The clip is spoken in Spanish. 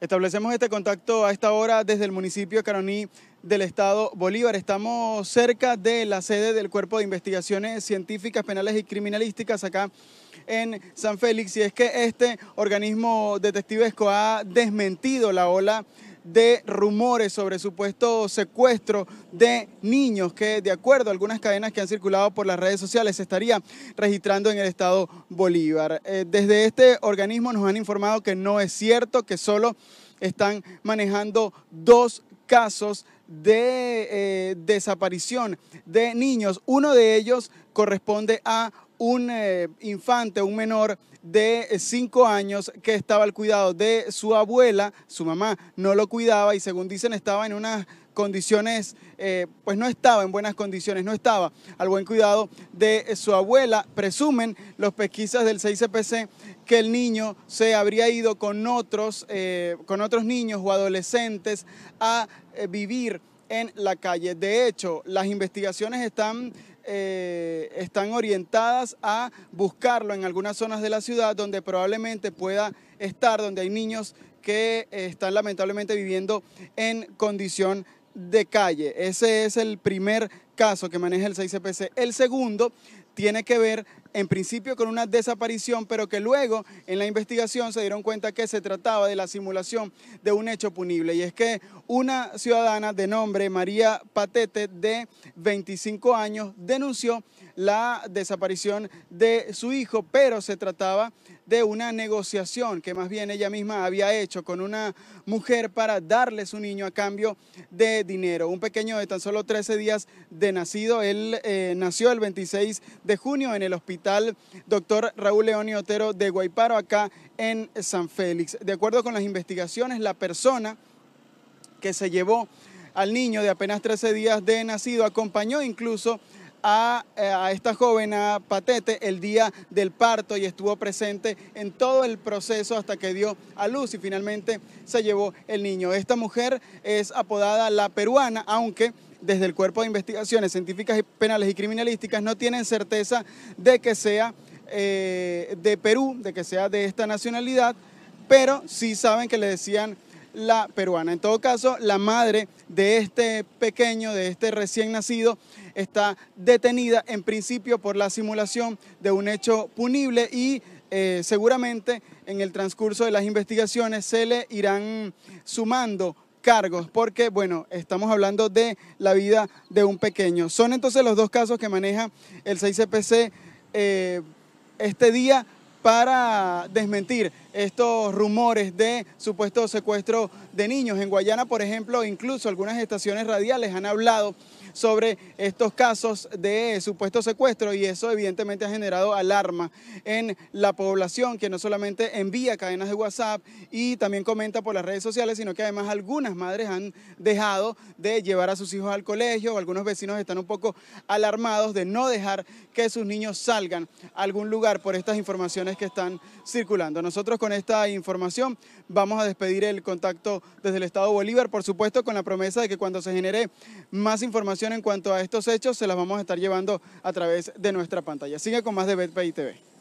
Establecemos este contacto a esta hora desde el municipio de Caroní del Estado Bolívar. Estamos cerca de la sede del Cuerpo de Investigaciones Científicas, Penales y Criminalísticas acá en San Félix. Y es que este organismo detectivesco ha desmentido la ola de rumores sobre supuesto secuestro de niños que, de acuerdo a algunas cadenas que han circulado por las redes sociales, se estaría registrando en el estado Bolívar. Eh, desde este organismo nos han informado que no es cierto, que solo están manejando dos casos de eh, desaparición de niños. Uno de ellos corresponde a un eh, infante, un menor de 5 eh, años que estaba al cuidado de su abuela, su mamá no lo cuidaba y según dicen estaba en una condiciones, eh, pues no estaba en buenas condiciones, no estaba al buen cuidado de su abuela. Presumen los pesquisas del 6CPC que el niño se habría ido con otros, eh, con otros niños o adolescentes a eh, vivir en la calle. De hecho, las investigaciones están, están orientadas a buscarlo en algunas zonas de la ciudad donde probablemente pueda estar, donde hay niños que están lamentablemente viviendo en condición de calle. Ese es el primer caso que maneja el 6CPC. El segundo tiene que ver en principio con una desaparición, pero que luego en la investigación se dieron cuenta que se trataba de la simulación de un hecho punible. Y es que una ciudadana de nombre María Patete, de 25 años, denunció la desaparición de su hijo, pero se trataba de una negociación que más bien ella misma había hecho con una mujer para darle su niño a cambio de dinero. Un pequeño de tan solo 13 días de nacido, él eh, nació el 26 de junio en el hospital Dr. Raúl León y Otero de Guayparo, acá en San Félix. De acuerdo con las investigaciones, la persona que se llevó al niño de apenas 13 días de nacido acompañó incluso eh, a, esta joven, Patete, el día del parto y estuvo presente en todo el proceso hasta que dio a luz y finalmente se llevó el niño. Esta mujer es apodada la peruana, aunque desde el Cuerpo de Investigaciones Científicas, Penales y Criminalísticas no tienen certeza de que sea eh, de Perú, de que sea de esta nacionalidad, pero sí saben que le decían la peruana. En todo caso, la madre de este pequeño, de este recién nacido, está detenida en principio por la simulación de un hecho punible y eh, seguramente en el transcurso de las investigaciones se le irán sumando cargos, porque bueno, estamos hablando de la vida de un pequeño. Son entonces los dos casos que maneja el 6CPC eh, este día para desmentir estos rumores de supuesto secuestro de niños. En Guayana, por ejemplo, incluso algunas estaciones radiales han hablado sobre estos casos de supuesto secuestro y eso evidentemente ha generado alarma en la población que no solamente envía cadenas de WhatsApp y también comenta por las redes sociales, sino que además algunas madres han dejado de llevar a sus hijos al colegio, algunos vecinos están un poco alarmados de no dejar que sus niños salgan a algún lugar por estas informaciones que están circulando. Nosotros con esta información. Vamos a despedir el contacto desde el Estado Bolívar, por supuesto, con la promesa de que cuando se genere más información en cuanto a estos hechos, se las vamos a estar llevando a través de nuestra pantalla. Sigue con más de BetPay